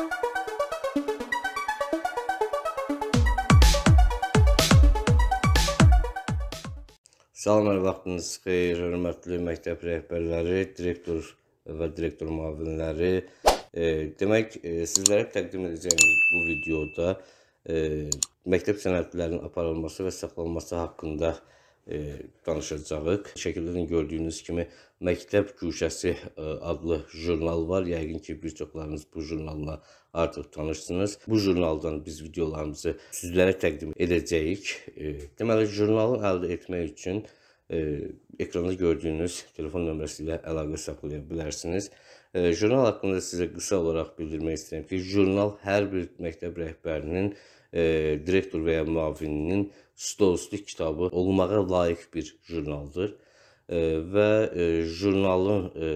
Salamlar, vaxtınız xeyir, hörmətli məktəb rəhbərləri, direktor və direktor müavinləri. E, demək, e, sizlərə təqdim edəcəyimiz bu videoda e, məktəb sənədlərinin aparılması və saxlanılması haqqında E, danışacağıq. Şəkildə gördüyünüz kimi Məktəb Güşəsi e, adlı jurnal var. Yəqin ki, bir çoxlarınız bu jurnalla artıq tanışsınız. Bu jurnaldan biz videolarımızı sizlərə təqdim edəcəyik. E, deməli, jurnalı əldə etmək üçün ekranda gördüyünüz telefon nömrəsi ilə əlaqə saxlaya bilərsiniz. Jurnal haqqında sizə qısa olaraq bildirmək istəyirəm ki, jurnal hər bir məktəb rəhbərinin e, direktor və ya müavininin stoislik kitabı olmağa layiq bir jurnaldır e, və e, jurnalın e,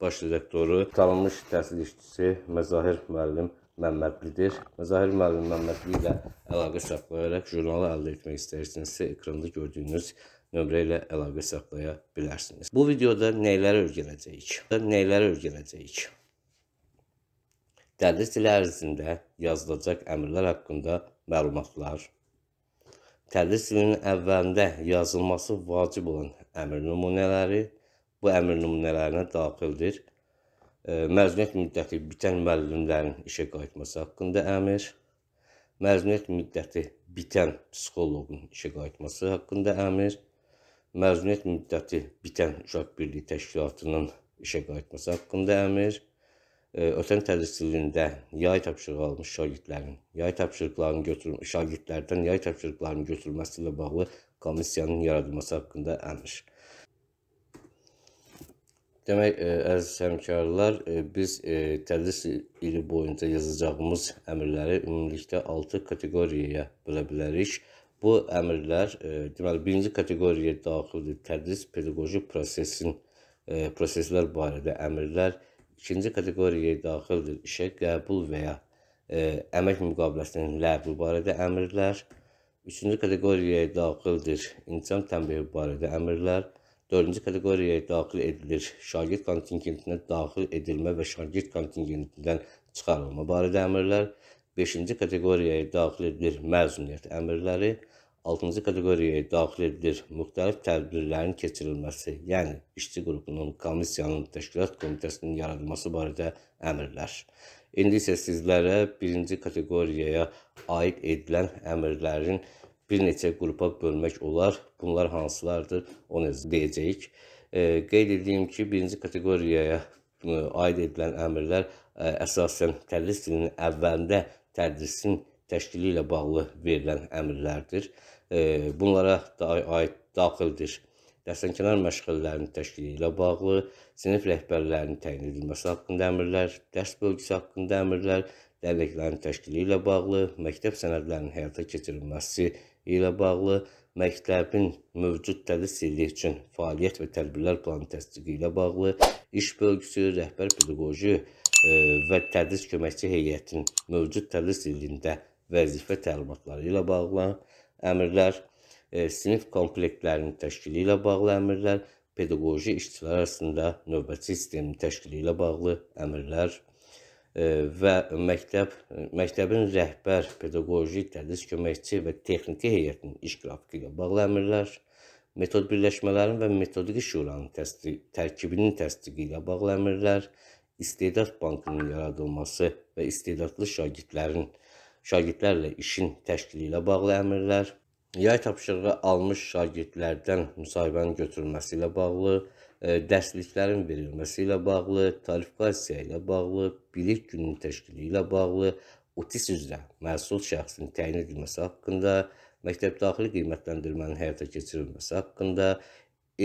baş redaktoru tanınmış təhsil işçisi Məzahir müəllim Məmmədlidir. Məzahir müəllim Məmmədli ilə əlaqə saxlayaraq jurnalı əldə etmək istəyirsinizsə, ekranda gördüyünüz nömrə ilə əlaqə saxlaya bilərsiniz. Bu videoda nəyləri öyrənəcəyik? Nəyləri öyrənəcəyik? Tədris ili ərzində yazılacaq əmrlər haqqında məlumatlar, tədris ilinin əvvəlində yazılması vacib olan əmr nümunələri bu əmr nümunələrinə daxildir. Məzuniyyət müddəti bitən müəllimlərin işə qayıtması haqqında əmr, məzuniyyət müddəti bitən psixoloqun işə qayıtması haqqında əmr, məzuniyyət müddəti bitən uşaq birliyi təşkilatının işə qayıtması haqqında əmr, ötən tədris ilində yay tapşırığı almış şagirdlərin, yay tapşırıqlarını götürmə, şagirdlərdən yay tapşırıqlarını götürülməsi ilə bağlı komissiyanın yaradılması haqqında əmr. Demək, e, əziz həmkarlar, e, biz e, tədris ili boyunca yazacağımız əmrləri ümumilikdə 6 kateqoriyaya bölə bilərik. Bu əmrlər, deməli, birinci kateqoriyaya daxildir tədris, pedaqoji prosesin, proseslər barədə əmrlər, ikinci kateqoriyaya daxildir işə qəbul və ya e, əmək müqaviləsinin ləğvi barədə əmrlər. Üçüncü kateqoriyaya daxildir intiham tənbehi barədə əmrlər. Dördüncü kateqoriyaya daxil edilir şagird kontingentinə daxil edilmə və şagird kontingentindən çıxarılma barədə əmrlər. Beşinci kateqoriyaya daxil edilir məzuniyyət əmrləri. 6-cı kateqoriyaya daxil edilir müxtəlif tədbirlərin keçirilməsi, yəni işçi qrupunun, komissiyanın, təşkilat komitəsinin yaradılması barədə əmrlər. İndi isə sizlərə 1-ci kateqoriyaya aid edilən əmrlərin bir neçə qrupa bölmək olar. Bunlar hansılardır, onu deyəcəyik. E, qeyd edeyim ki, 1-ci kateqoriyaya e, aid edilən əmrlər ə, e, əsasən tədris ilinin əvvəlində tədrisin təşkili ilə bağlı verilən əmrlərdir. E, bunlara da aid daxildir dəstənkənar məşğələlərinin təşkili ilə bağlı, sinif rəhbərlərinin təyin edilməsi haqqında əmrlər, dərs bölgüsü haqqında əmrlər, dərnəklərin təşkili ilə bağlı, məktəb sənədlərinin həyata keçirilməsi ilə bağlı, məktəbin mövcud tədris ili üçün fəaliyyət və tədbirlər planı təsdiqi ilə bağlı, iş bölgüsü, rəhbər pedaqoji e, və tədris köməkçi heyətinin mövcud tədris ilində vəzifə təlimatları ilə bağlı əmrlər, e, sinif komplektlərinin təşkili ilə bağlı əmrlər, pedaqoji işçilər arasında növbəti sistemin təşkili ilə bağlı əmrlər e, və məktəb məktəbin rəhbər, pedaqoji, tədris köməkçi və texniki heyətinin iş qrafiki ilə bağlı əmrlər, metod birləşmələrin və metodiki şuranın təsdiq, tərkibinin təsdiqi ilə bağlı əmrlər, istedad bankının yaradılması və istedadlı şagirdlərin şagirdlərlə işin təşkili ilə bağlı əmrlər, yay tapşırığı almış şagirdlərdən müsahibənin götürülməsi ilə bağlı, e, dərsliklərin verilməsi ilə bağlı, talifikasiya ilə bağlı, bilik gününün təşkili ilə bağlı, otis üzrə məsul şəxsin təyin edilməsi haqqında, məktəb daxili qiymətləndirmənin həyata keçirilməsi haqqında,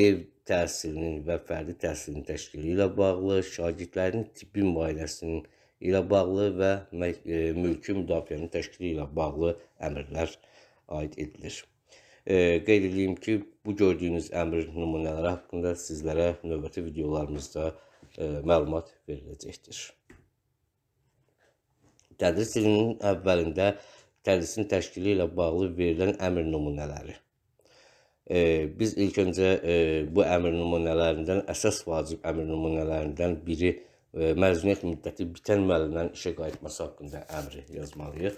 ev təhsilinin və fərdi təhsilinin təşkili ilə bağlı, şagirdlərin tibbi müayinəsinin ilə bağlı və e, mülki müdafiənin təşkili ilə bağlı əmrlər aid edilir. E, qeyd edeyim ki, bu gördüyünüz əmr nümunələri haqqında sizlərə növbəti videolarımızda e, məlumat veriləcəkdir. Tədris ilinin əvvəlində tədrisin təşkili ilə bağlı verilən əmr nümunələri. E, biz ilk öncə e, bu əmr nümunələrindən, əsas vacib əmr nümunələrindən biri məzuniyyət müddəti bitən müəllimlərin işə qayıtması haqqında əmri yazmalıyıq.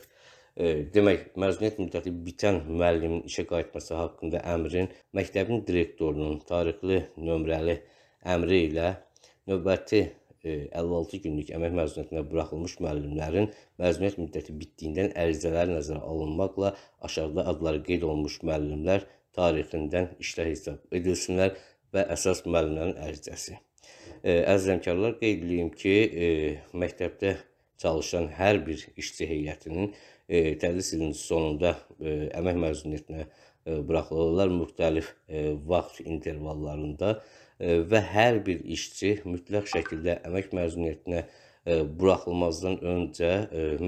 Demək, məzuniyyət müddəti bitən müəllimin işə qayıtması haqqında əmrin məktəbin direktorunun tarixli nömrəli əmri ilə növbəti 56 e, günlük əmək məzuniyyətinə buraxılmış müəllimlərin məzuniyyət müddəti bitdiyindən ərizələr nəzərə alınmaqla aşağıda adları qeyd olunmuş müəllimlər tarixindən işlə hesab edilsinlər və əsas müəllimlərin ərizəsi. Əzizləmkarlar, qeyd edeyim ki, məktəbdə çalışan hər bir işçi heyətinin tədris ilinin sonunda əmək məzuniyyətinə buraxılırlar müxtəlif vaxt intervallarında və hər bir işçi mütləq şəkildə əmək məzuniyyətinə buraxılmazdan öncə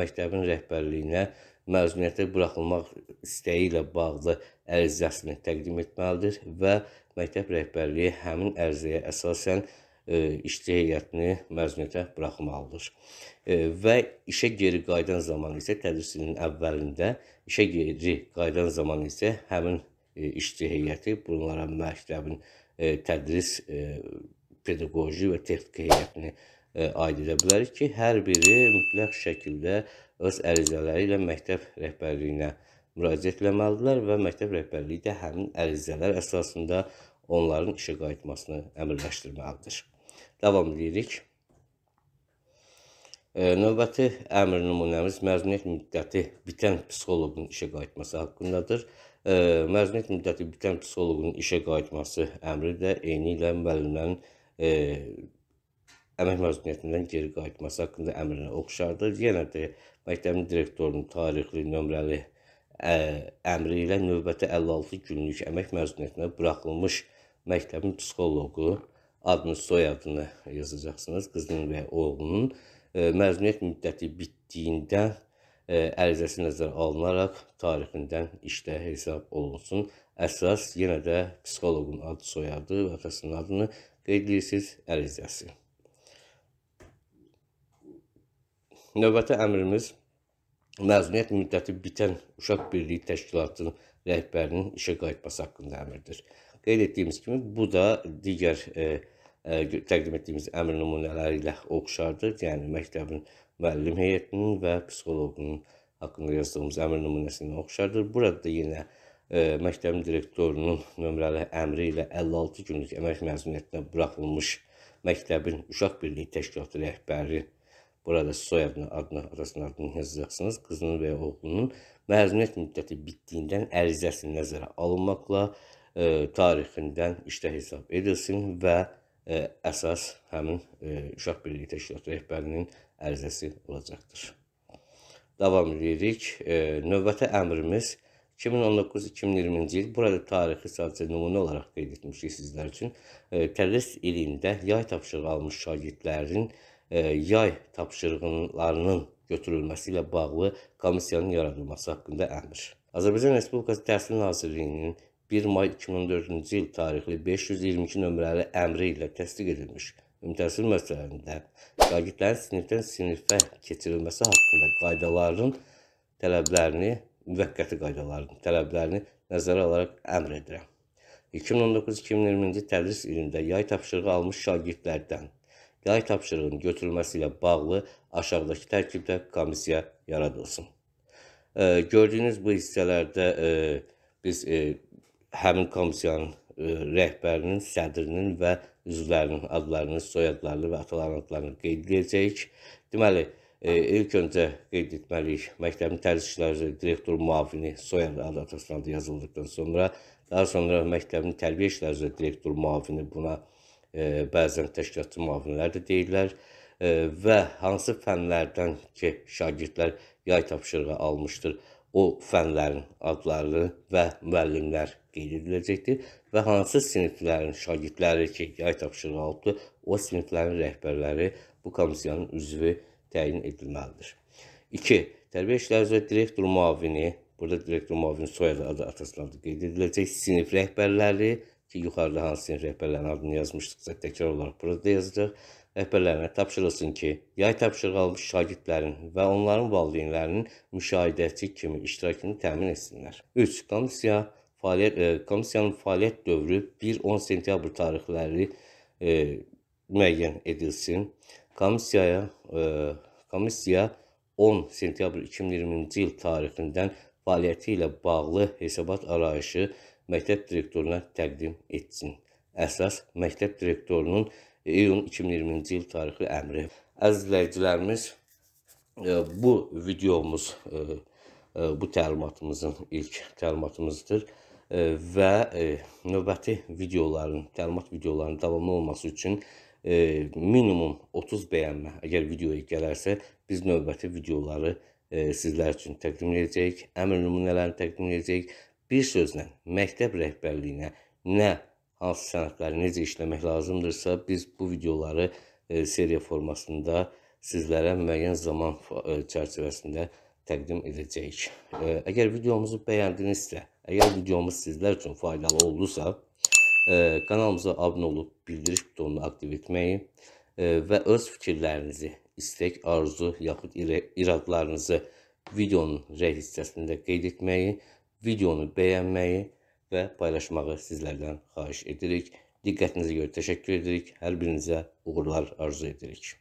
məktəbin rəhbərliyinə məzuniyyətə buraxılmaq istəyi ilə bağlı ərizəsini təqdim etməlidir və məktəb rəhbərliyi həmin ərizəyə əsasən E, işçi heyətini məzuniyyətə buraxmalıdır. E, və işə geri qayıdan zaman isə tədris ilinin əvvəlində işə geri qayıdan zaman isə həmin e, işçi heyəti bunlara məktəbin tədris pedaqoji və texniki heyətini aid edə bilərik ki, hər biri mütləq şəkildə öz ərizələri ilə məktəb rəhbərliyinə müraciət etməlidirlər və məktəb rəhbərliyi də həmin ərizələr əsasında onların işə qayıtmasını əmrləşdirməlidir. Davam edirik. Növbəti əmr nümunəmiz məzuniyyət müddəti bitən psixoloqun işə qayıtması haqqındadır. Məzuniyyət müddəti bitən psixoloqun işə qayıtması əmri də eyni ilə müəllimlərin e, əmək məzuniyyətindən geri qayıtması haqqında əmrinə oxşardır. Yenə də məktəbin direktorunun tarixli nömrəli ə, e, əmri ilə növbəti 56 günlük əmək məzuniyyətinə buraxılmış məktəbin psixoloqu adını, soyadını yazacaqsınız qızının və ya oğlunun. Məzuniyyət müddəti bitdiyində e, ərizəsi nəzərə alınaraq tarixindən işdə hesab olunsun. Əsas yenə də psixoloqun adı, soyadı, vəfəsinin adını qeyd edirsiniz ərizəsi. Növbəti əmrimiz məzuniyyət müddəti bitən uşaq birliyi təşkilatının rəhbərinin işə qayıtması haqqında əmrdir. Qeyd etdiyimiz kimi, bu da digər e, e, təqdim etdiyimiz əmr nümunələri ilə oxşardır. Yəni, məktəbin müəllim heyətinin və psixoloqunun haqqında yazdığımız əmr nümunəsindən oxşardır. Burada da yenə e, məktəbin direktorunun nömrəli əmri ilə 56 günlük əmək məzuniyyətinə buraxılmış məktəbin uşaq birliyi təşkilatı rəhbəri Burada soyadını, adını, atasının adını yazacaqsınız. Qızının və ya oğlunun məzuniyyət müddəti bitdiyindən ərizəsi nəzərə alınmaqla e, tarixindən işdə hesab edilsin və e, əsas həmin e, uşaq birliyi təşkilatı rəhbərinin ərizəsi olacaqdır. Davam edirik. E, növbəti əmrimiz 2019-2020-ci il burada tarixi sadəcə nümunə olaraq qeyd etmişik sizlər üçün. E, tədris ilində yay tapşırığı almış şagirdlərin e, E, yay tapşırıqlarının götürülməsi ilə bağlı komissiyanın yaradılması haqqında əmr. Azərbaycan Respublikası Təhsil Nazirliyinin 1 may 2014-cü il tarixli 522 nömrəli əmri ilə təsdiq edilmiş ümumi təhsil müəssisələrində şagirdlərin sinifdən sinifə keçirilməsi haqqında qaydaların tələblərini, müvəqqəti qaydaların tələblərini nəzərə alaraq əmr edirəm. 2019-2020-ci tədris ilində yay tapşırığı almış şagirdlərdən Yay tapşırığının götürülməsi ilə bağlı aşağıdakı tərkibdə komissiya yaradılsın. E, gördüyünüz bu hissələrdə e, biz e, həmin komissiyanın e, rəhbərinin, sədrinin və üzvlərinin adlarını, soyadlarını və ataların adlarını qeyd edəcəyik. Deməli, e, ilk öncə qeyd etməliyik. Məktəbin təzyiq işləri direktor müavini soyad adı atasından yazıldıqdan sonra, daha sonra məktəbin tərbiyə işləri direktor müavini buna e, bəzən təşkilatçı müavinləri də deyirlər və hansı fənlərdən ki, şagirdlər yay tapşırığı almışdır, o fənlərin adlarını və müəllimlər qeyd ediləcəkdir və hansı siniflərin şagirdləri ki, yay tapşırığı alıbdır, o siniflərin rəhbərləri bu komissiyanın üzvü təyin edilməlidir. 2. Tərbiyə İşləri üzrə direktor müavini, burada direktor müavini soyadı adı atasına qeyd ediləcək, sinif rəhbərləri ki, yuxarıda hansının rəhbərlərin adını yazmışdıqsa təkrar olaraq burada yazacaq. Rəhbərlərinə tapşırılsın ki, yay tapşırığı almış şagirdlərin və onların valideynlərinin müşahidəçi kimi iştirakını təmin etsinlər. 3. Komissiya fəaliyyət e, komissiyanın fəaliyyət dövrü 1-10 sentyabr tarixləri e, müəyyən edilsin. Komissiyaya e, komissiya 10 sentyabr 2020-ci il tarixindən fəaliyyəti ilə bağlı hesabat arayışı məktəb direktoruna təqdim etsin. Əsas məktəb direktorunun iyun 2020-ci il tarixli əmri. Əziz izləyicilərimiz, e, bu videomuz e, e, bu təlimatımızın ilk təlimatımızdır və növbəti videoların, təlimat videolarının davamlı olması üçün minimum 30 bəyənmə, əgər videoya gələrsə, biz növbəti videoları sizlər üçün təqdim edəcəyik, əmr nümunələrini təqdim edəcəyik Bir sözlə, məktəb rəhbərliyinə nə hansı sənədləri necə işləmək lazımdırsa, biz bu videoları e, seriya formasında sizlərə müəyyən zaman e, çərçivəsində təqdim edəcəyik. E, əgər videomuzu bəyəndinizsə, əgər videomuz sizlər üçün faydalı oldusa, e, kanalımıza abunə olub bildiriş butonunu aktiv etməyi e, və öz fikirlərinizi, istək, arzu yaxud iraqlarınızı videonun rəy hissəsində qeyd etməyi Videonu bəyənməyi və paylaşmağı sizlərdən xahiş edirik. Diqqətinizə görə təşəkkür edirik. Hər birinizə uğurlar arzu edirik.